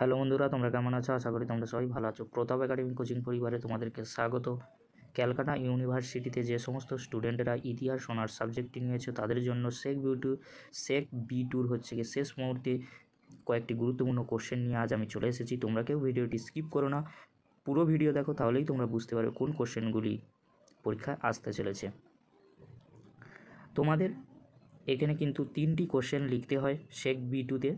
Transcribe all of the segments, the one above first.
hello বন্ধুরা তোমরা কেমন আছো আশা করি তোমরা সবাই ভালো আছো প্রতাপ একাডেমি কোচিং পরিবারে তোমাদেরকে স্বাগত ক্যালকাটা ইউনিভার্সিটিতে যে সমস্ত স্টুডেন্টরা ইতিহাস ওনার সাবজেক্টটি নিয়েছে তাদের জন্য শেখ বি টু শেখ বি টুর হচ্ছে গিয়ে শেষ মুহূর্তে কয়েকটি গুরুত্বপূর্ণ কোশ্চেন নিয়ে আজ আমি চলে এসেছি তোমরা কেউ ভিডিওটি স্কিপ করো না পুরো ভিডিও দেখো তাহলেই তোমরা বুঝতে পারবে কোন কোশ্চেনগুলি পরীক্ষায় আসতে চলেছে তোমাদের এখানে কিন্তু তিনটি কোশ্চেন লিখতে হয় শেখ বি টুতে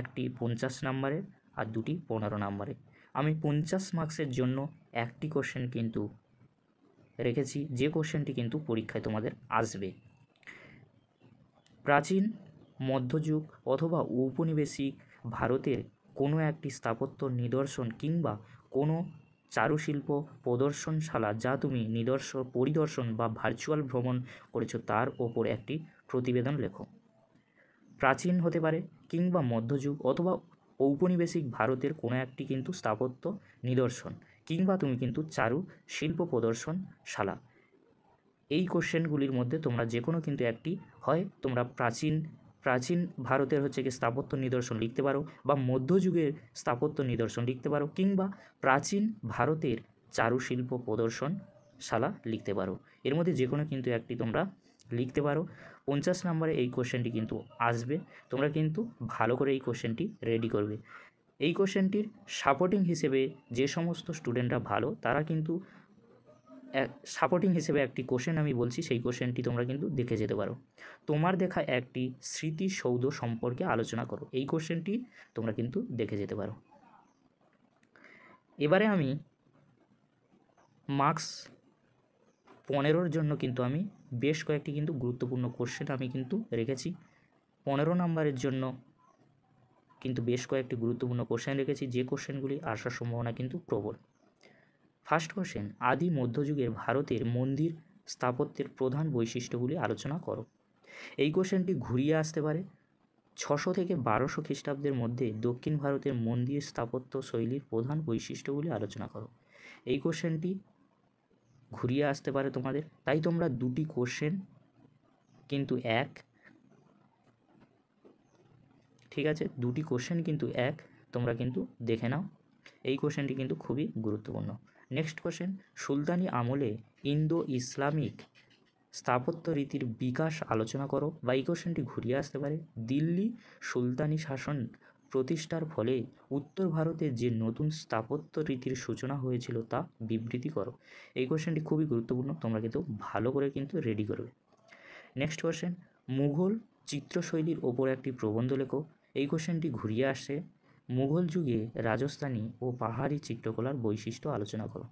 একটি পঞ্চাশ নম্বরের আর দুটি পনেরো নম্বরে আমি পঞ্চাশ মার্কসের জন্য একটি কোশ্চেন কিন্তু রেখেছি যে কোশ্চেনটি কিন্তু পরীক্ষায় তোমাদের আসবে প্রাচীন মধ্যযুগ অথবা ঔপনিবেশিক ভারতের কোনো একটি স্থাপত্য নিদর্শন কিংবা কোনো চারুশিল্প প্রদর্শনশালা যা তুমি নিদর্শন পরিদর্শন বা ভার্চুয়াল ভ্রমণ করেছো তার ওপর একটি প্রতিবেদন লেখো প্রাচীন হতে পারে কিংবা মধ্যযুগ অথবা ঔপনিবেশিক ভারতের কোনো একটি কিন্তু স্থাপত্য নিদর্শন কিংবা তুমি কিন্তু চারু শিল্প প্রদর্শন শালা এই কোশ্চেনগুলির মধ্যে তোমরা যে কোনো কিন্তু একটি হয় তোমরা প্রাচীন প্রাচীন ভারতের হচ্ছে কি স্থাপত্য নিদর্শন লিখতে পারো বা মধ্যযুগের স্থাপত্য নিদর্শন লিখতে পারো কিংবা প্রাচীন ভারতের চারুশিল্প প্রদর্শনশালা লিখতে পারো এর মধ্যে যে কোনো কিন্তু একটি তোমরা লিখতে পারো পঞ্চাশ নম্বরে এই কোশ্চেনটি কিন্তু আসবে তোমরা কিন্তু ভালো করে এই কোশ্চেনটি রেডি করবে এই কোশ্চেনটির সাপোর্টিং হিসেবে যে সমস্ত স্টুডেন্টরা ভালো তারা কিন্তু সাপোর্টিং হিসেবে একটি কোশ্চেন আমি বলছি সেই কোশ্চেনটি তোমরা কিন্তু দেখে যেতে পারো তোমার দেখা একটি স্মৃতিসৌধ সম্পর্কে আলোচনা করো এই কোশ্চেনটি তোমরা কিন্তু দেখে যেতে পারো এবারে আমি মার্কস পনেরোর জন্য কিন্তু আমি বেশ কয়েকটি কিন্তু গুরুত্বপূর্ণ কোশ্চেন আমি কিন্তু রেখেছি পনেরো নম্বরের জন্য কিন্তু বেশ কয়েকটি গুরুত্বপূর্ণ কোশ্চেন রেখেছি যে কোশ্চেনগুলি আসার সম্ভাবনা কিন্তু প্রবল ফার্স্ট কোশ্চেন আদি মধ্যযুগের ভারতের মন্দির স্থাপত্যের প্রধান বৈশিষ্ট্যগুলি আলোচনা করো এই কোশ্চেনটি ঘুরিয়ে আসতে পারে ছশো থেকে বারোশো খ্রিস্টাব্দের মধ্যে দক্ষিণ ভারতের মন্দির স্থাপত্য শৈলীর প্রধান বৈশিষ্ট্যগুলি আলোচনা করো এই কোশ্চেনটি ঘুরিয়ে আসতে পারে তোমাদের তাই তোমরা দুটি কোশ্চেন কিন্তু এক ঠিক আছে দুটি কোশ্চেন কিন্তু এক তোমরা কিন্তু দেখে নাও এই কোশ্চেনটি কিন্তু খুবই গুরুত্বপূর্ণ নেক্সট কোশ্চেন সুলতানি আমলে ইন্দো ইসলামিক স্থাপত্য রীতির বিকাশ আলোচনা করো বা এই কোশ্চেনটি ঘুরিয়ে আসতে পারে দিল্লি সুলতানি শাসন প্রতিষ্ঠার ফলে উত্তর ভারতে যে নতুন স্থাপত্য রীতির সূচনা হয়েছিল তা বিবৃতি করো এই কোশ্চেনটি খুবই গুরুত্বপূর্ণ তোমরা কিন্তু ভালো করে কিন্তু রেডি করবে নেক্সট কোয়েশ্চেন মুঘল চিত্রশৈলীর ওপর একটি প্রবন্ধ লেখো এই কোশ্চেনটি ঘুরিয়ে আসে মুঘল যুগে রাজস্থানী ও পাহাড়ি চিত্রকলার বৈশিষ্ট্য আলোচনা করো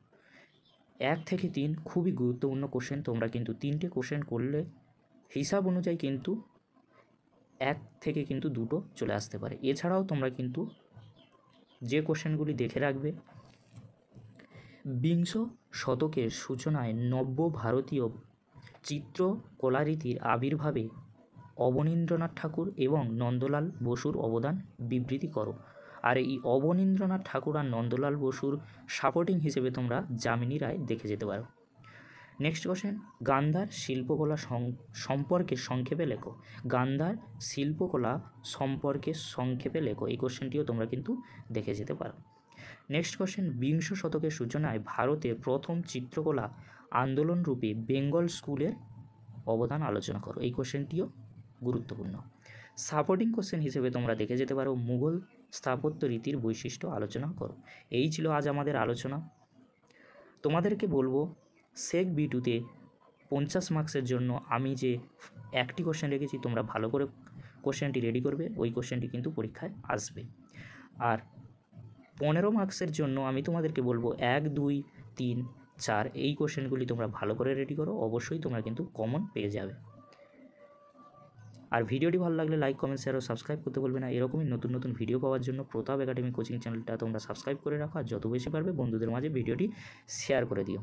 এক থেকে তিন খুবই গুরুত্বপূর্ণ কোশ্চেন তোমরা কিন্তু তিনটে কোশ্চেন করলে হিসাব অনুযায়ী কিন্তু এক থেকে কিন্তু দুটো চলে আসতে পারে এছাড়াও তোমরা কিন্তু যে কোশ্চেনগুলি দেখে রাখবে বিংশ শতকের সূচনায় নব্য ভারতীয় চিত্রকলারীতির আবির্ভাবে অবনীন্দ্রনাথ ঠাকুর এবং নন্দলাল বসুর অবদান বিবৃতি করো আর এই অবনীন্দ্রনাথ ঠাকুর আর নন্দলাল বসুর সাপোর্টিং হিসেবে তোমরা যামিনী রায় দেখে যেতে পারো নেক্সট কোশ্চেন গান্ধার শিল্পকলা সম্পর্কে সংক্ষেপে লেখো গান্ধার শিল্পকলা সম্পর্কে সংক্ষেপে লেখো এই কোশ্চেনটিও তোমরা কিন্তু দেখে যেতে পারো নেক্সট কোশ্চেন বিংশ শতকের সূচনায় ভারতের প্রথম চিত্রকলা আন্দোলন রূপে বেঙ্গল স্কুলের অবদান আলোচনা করো এই কোশ্চেনটিও গুরুত্বপূর্ণ সাপোর্টিং কোশ্চেন হিসেবে তোমরা দেখে যেতে পারো মুঘল স্থাপত্য রীতির বৈশিষ্ট্য আলোচনা করো এই ছিল আজ আমাদের আলোচনা তোমাদেরকে বলবো সেক বিটুতে পঞ্চাশ মার্কসের জন্য আমি যে একটি কোশ্চেন রেখেছি তোমরা ভালো করে কোশ্চেনটি রেডি করবে ওই কোশ্চেনটি কিন্তু পরীক্ষায় আসবে আর পনেরো মার্কসের জন্য আমি তোমাদেরকে বলবো এক দুই তিন চার এই কোশ্চেনগুলি তোমরা ভালো করে রেডি করো অবশ্যই তোমরা কিন্তু কমন পেয়ে যাবে আর ভিডিওটি ভালো লাগলে লাইক কমেন্ট শেয়ার ও সাবস্ক্রাইব করতে বলবে না এরকমই নতুন নতুন ভিডিও পাওয়ার জন্য প্রতাপ একাডেমি কোচিং চ্যানেলটা তোমরা সাবস্ক্রাইব করে রাখো আর যত বেশি পারবে বন্ধুদের মাঝে ভিডিওটি শেয়ার করে দিও